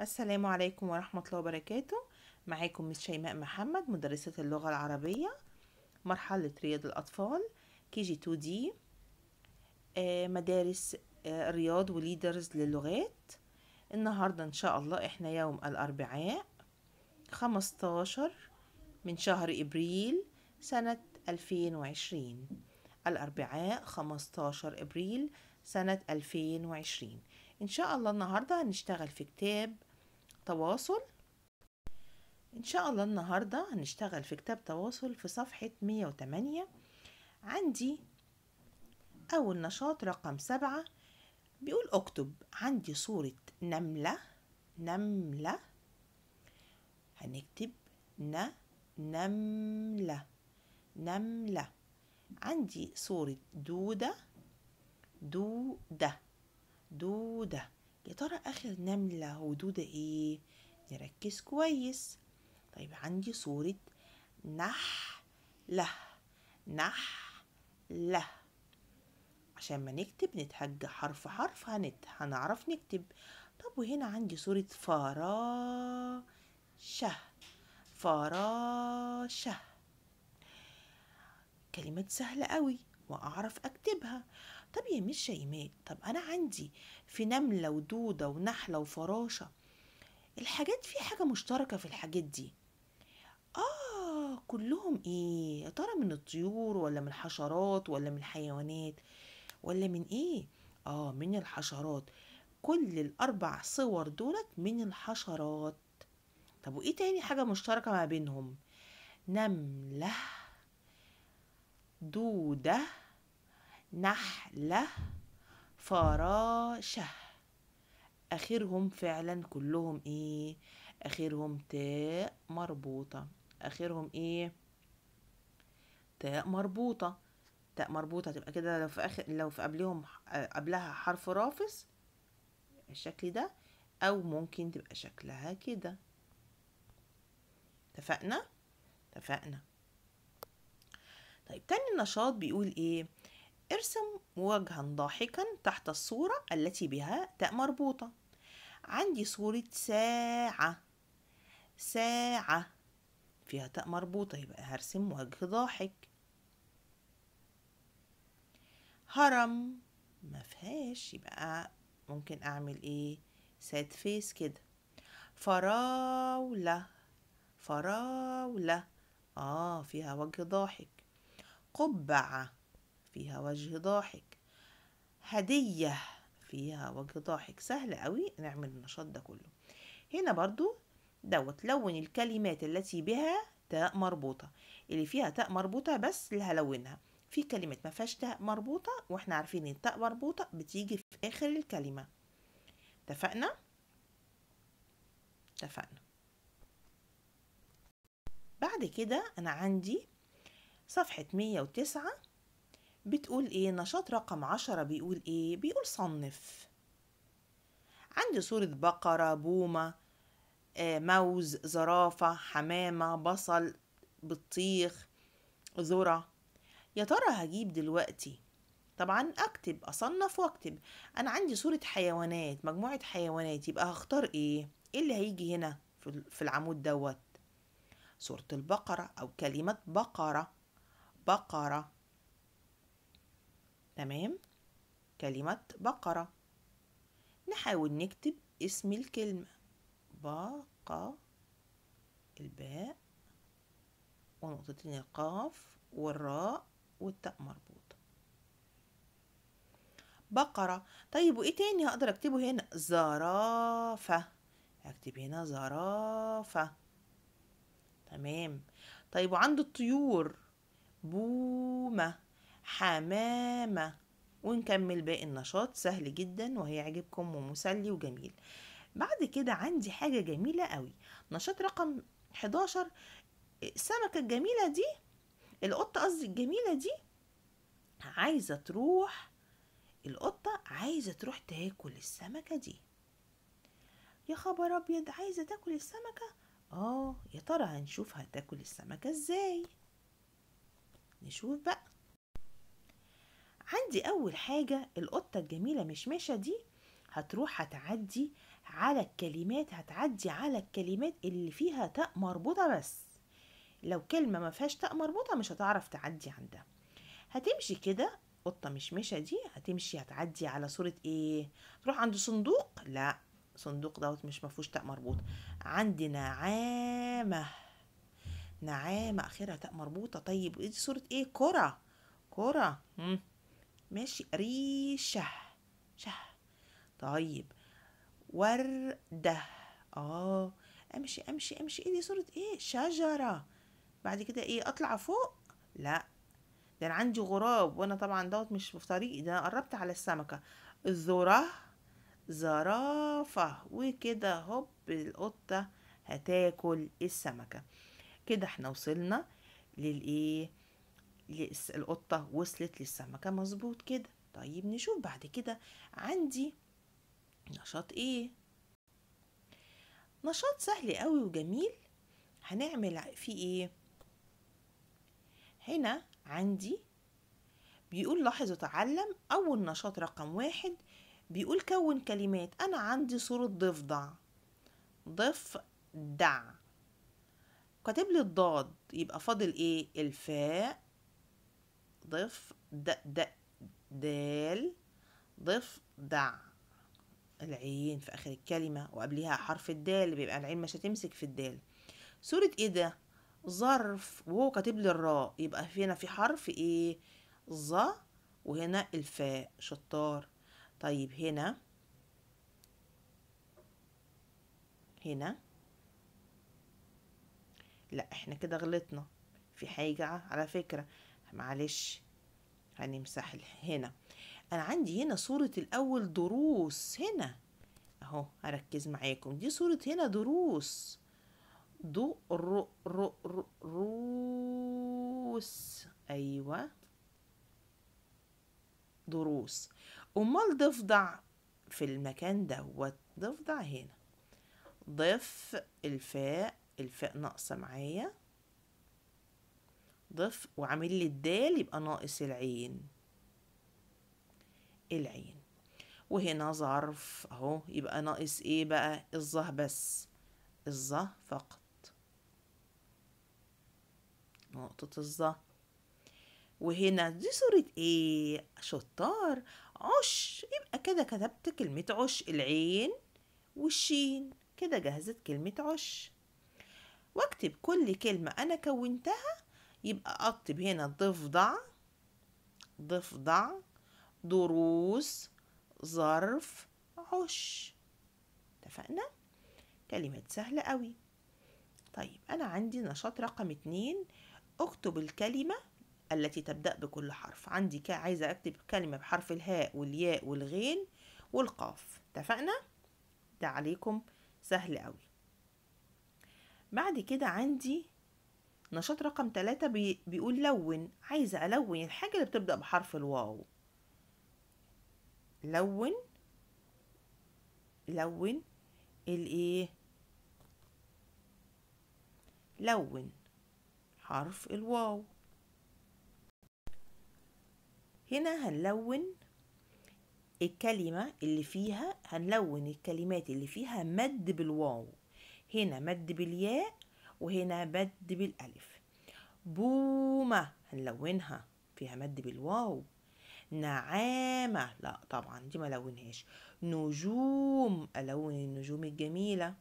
السلام عليكم ورحمة الله وبركاته معاكم مس شيماء محمد مدرسة اللغة العربية مرحلة رياض الأطفال كي جي تو دي آه، مدارس آه، الرياض وليدرز للغات النهاردة إن شاء الله إحنا يوم الأربعاء 15 من شهر إبريل سنة 2020 الأربعاء 15 إبريل سنة 2020 إن شاء الله النهاردة هنشتغل في كتاب التواصل إن شاء الله النهاردة هنشتغل في كتاب تواصل في صفحة 108 عندي أول نشاط رقم سبعة بيقول أكتب عندي صورة نملة نملة هنكتب ن نملة نملة عندي صورة دودة دودة دودة يا ترى آخر نملة ودودة إيه؟ نركز كويس طيب عندي صورة نح له نح له عشان ما نكتب نتهج حرف حرف هنت هنعرف نكتب طب وهنا عندي صورة فراشة فراشة كلمة سهلة قوي وأعرف أكتبها طب يا مش شيماء طب أنا عندي في نملة ودودة ونحلة وفراشة الحاجات في حاجة مشتركة في الحاجات دي آه كلهم إيه يا ترى من الطيور ولا من الحشرات ولا من الحيوانات ولا من إيه آه من الحشرات كل الأربع صور دولت من الحشرات طب وإيه تاني حاجة مشتركة ما بينهم نملة دودة نحلة فراشة اخرهم فعلا كلهم ايه اخرهم تاء مربوطه اخرهم ايه تاء مربوطه تاء مربوطه تبقى كده لو في اخر لو في قبلهم قبلها حرف رافص الشكل ده او ممكن تبقى شكلها كده اتفقنا اتفقنا طيب تاني النشاط بيقول ايه ارسم وجها ضاحكا تحت الصورة التي بها تاء مربوطة عندي صورة ساعة ساعة فيها تاء مربوطة يبقى هرسم وجه ضاحك هرم ما فيهاش يبقى ممكن اعمل ايه ساد فيس كده فراولة فراولة اه فيها وجه ضاحك قبعة فيها وجه ضاحك هدية فيها وجه ضاحك سهل قوي نعمل النشاط ده كله هنا برضو دوت لون الكلمات التي بها تاء مربوطة اللي فيها تاء مربوطة بس اللي هلونها في كلمات ما فيهاش تاء مربوطة واحنا عارفين ان التاء مربوطة بتيجي في اخر الكلمة اتفقنا اتفقنا بعد كده انا عندي صفحة 109 وتسعة بتقول ايه نشاط رقم عشرة بيقول ايه بيقول صنف عندي صورة بقرة بومة آه، موز زرافة حمامة بصل بطيخ ذرة يا ترى هجيب دلوقتي طبعا اكتب اصنف واكتب انا عندي صورة حيوانات مجموعة حيوانات يبقى هختار ايه ايه اللي هيجي هنا في العمود دوت صورة البقرة او كلمة بقرة بقرة تمام كلمة بقرة نحاول نكتب اسم الكلمة باقة الباء ونقطتين القاف والراء والتاء مربوطة بقرة طيب وايه تاني هقدر اكتبه هنا زرافة هكتب هنا زرافة تمام طيب وعند الطيور بومة حمامة ونكمل باقي النشاط سهل جدا وهيعجبكم ومسلي وجميل بعد كده عندي حاجة جميلة قوي نشاط رقم 11 السمكة الجميلة دي القطة قصدي الجميلة دي عايزة تروح القطة عايزة تروح تاكل السمكة دي يا خبر أبيض عايزة تاكل السمكة اه يا ترى هنشوف هتاكل السمكة ازاي نشوف بقى عندي أول حاجة القطة الجميلة مشمشة دي هتروح هتعدي على الكلمات هتعدي على الكلمات اللي فيها تاء مربوطة بس لو كلمة ما فيهاش تاء مربوطة مش هتعرف تعدي عندها هتمشي كده قطة مشمشة دي هتمشي هتعدي على صورة ايه تروح عند صندوق لا صندوق دوت مش مفهوش تاء مربوط عند نعامة نعامة اخرها تاء مربوطة طيب دي صورة ايه كرة كرة مم. ماشي ريشة شه طيب وردة اه امشي امشي امشي ايه دي صورة ايه شجرة بعد كده ايه اطلع فوق لا ده انا عندي غراب وانا طبعا دوت مش في طريقي ده انا قربت على السمكة الذرة زرافة وكده هوب القطة هتاكل السمكة كده احنا وصلنا للايه القطة وصلت للسمكة مظبوط كده طيب نشوف بعد كده عندي نشاط ايه نشاط سهل قوي وجميل هنعمل فيه ايه هنا عندي بيقول لاحظ وتعلم اول نشاط رقم واحد بيقول كون كلمات انا عندي صورة ضفدع ضفدع كاتب لي الضاد يبقى فاضل ايه الفاء ضف د د دال ضف دع العين في آخر الكلمة وقبلها حرف الدال بيبقى العين مش هتمسك في الدال صوره ايه ده ظرف وهو كاتب لي الراء يبقى هنا في حرف ايه ظ وهنا الفاء شطار طيب هنا هنا لا احنا كده غلطنا في حاجة على فكرة معلش هنمسح هنا انا عندي هنا صورة الاول دروس هنا اهو هركز معاكم دي صورة هنا دروس دو رو رو رو روس ايوه دروس امال ضفدع في المكان دوت ضفدع هنا ضف الفاء الفاء ناقصه معايا ضف وعامل لي الدال يبقى ناقص العين العين وهنا ظرف اهو يبقى ناقص ايه بقى الظه بس الظه فقط نقطة الظه وهنا دي صورة ايه شطار عش يبقى كده كتبت كلمة عش العين والشين كده جهزت كلمة عش واكتب كل كلمة انا كونتها يبقى اكتب هنا ضفدع ضفدع دروس ظرف عش اتفقنا كلمات سهلة قوي طيب أنا عندي نشاط رقم اتنين اكتب الكلمة التي تبدأ بكل حرف عندي عايزة أكتب كلمة بحرف الهاء والياء والغين والقاف اتفقنا ده عليكم سهل قوي بعد كده عندي نشاط رقم تلاتة بي... بيقول لون عايزة ألون الحاجة اللي بتبدأ بحرف الواو لون لون الايه لون حرف الواو هنا هنلون الكلمة اللي فيها هنلون الكلمات اللي فيها مد بالواو هنا مد بالياء وهنا بد بالألف بومة هنلونها فيها مد بالواو نعامة لا طبعا دي ما لونهاش نجوم ألون النجوم الجميلة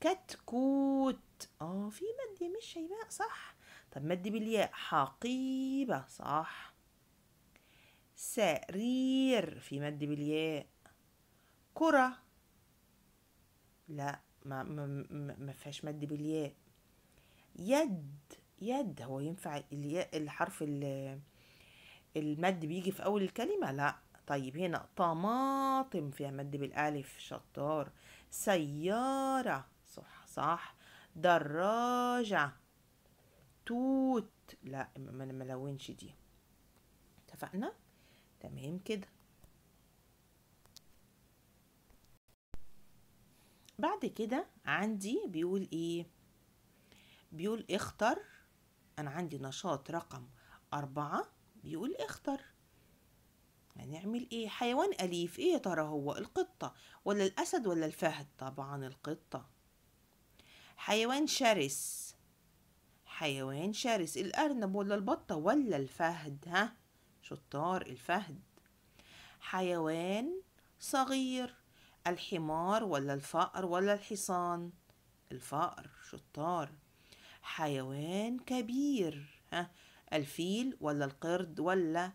كتكوت اه في مد مش شيماء صح طب مد بالياء حقيبة صح سرير في مد بالياء كرة لا ما ما ما فيهاش مد بالياء يد يد هو ينفع الياء الحرف المد بيجي في اول الكلمه لا طيب هنا طماطم فيها مد بالالف شطار سياره صح صح دراجه توت لا ما ملونش دي اتفقنا تمام كده بعد كده عندي بيقول ايه بيقول اختر انا عندي نشاط رقم أربعة بيقول اختر هنعمل ايه حيوان أليف ايه ترى هو القطة ولا الأسد ولا الفهد طبعا القطة حيوان شرس حيوان شرس الأرنب ولا البطة ولا الفهد ها شطار الفهد حيوان صغير الحمار ولا الفأر ولا الحصان الفأر شطار حيوان كبير ها الفيل ولا القرد ولا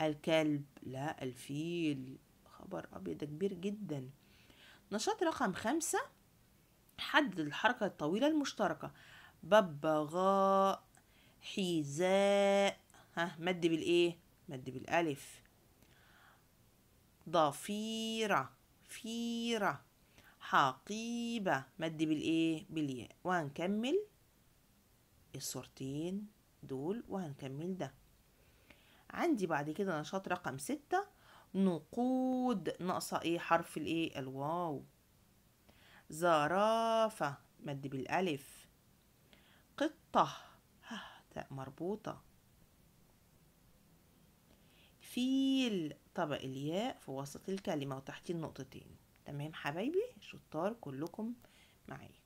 الكلب لا الفيل خبر أبيض ده كبير جدا نشاط رقم خمسة حدد الحركة الطويلة المشتركة ببغاء حذاء ها مد بالايه مد بالالف ضفيره حفيرة حقيبة مد بالإيه بالياء وهنكمل الصورتين دول وهنكمل ده عندي بعد كده نشاط رقم ستة نقود ناقصة إيه حرف الإيه الواو زرافة مد بالألف قطة مربوطة فيل طبق الياء في وسط الكلمة وتحتيه النقطتين تمام حبايبي شطار كلكم معايا